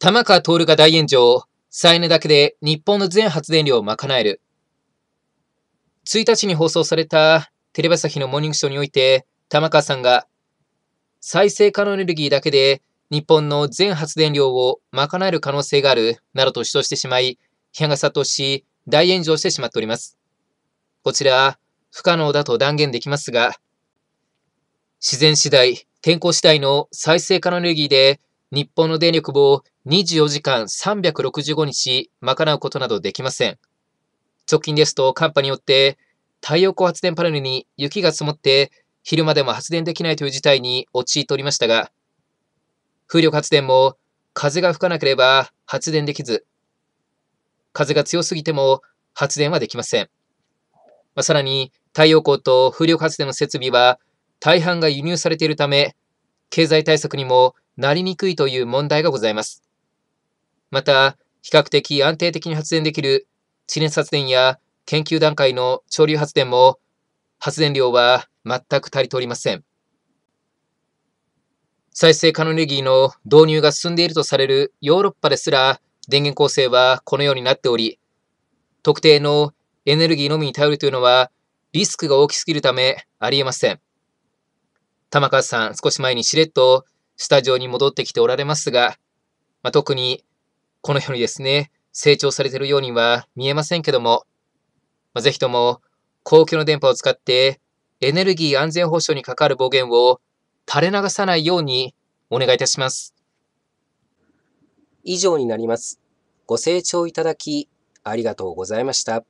玉川徹が大炎上、再ネだけで日本の全発電量を賄える。1日に放送されたテレビ朝日のモーニングショーにおいて、玉川さんが、再生可能エネルギーだけで日本の全発電量を賄える可能性がある、などと主張してしまい、批判が殺到し、大炎上してしまっております。こちら、不可能だと断言できますが、自然次第、天候次第の再生可能エネルギーで日本の電力を24時間365日賄うことなどできません。直近ですと寒波によって太陽光発電パネルに雪が積もって昼間でも発電できないという事態に陥っておりましたが、風力発電も風が吹かなければ発電できず、風が強すぎても発電はできません。まあ、さらに太陽光と風力発電の設備は大半が輸入されているため、経済対策にもなりにくいという問題がございます。また、比較的安定的に発電できる地熱発電や研究段階の潮流発電も発電量は全く足りておりません。再生可能エネルギーの導入が進んでいるとされるヨーロッパですら電源構成はこのようになっており、特定のエネルギーのみに頼るというのはリスクが大きすぎるためありえません。玉川さん、少し前にしれっとスタジオに戻ってきておられますが、まあ、特にこのようにですね、成長されているようには見えませんけども、まあ、ぜひとも公共の電波を使ってエネルギー安全保障にかかる暴言を垂れ流さないようにお願いいたします。以上になります。ご清聴いただきありがとうございました。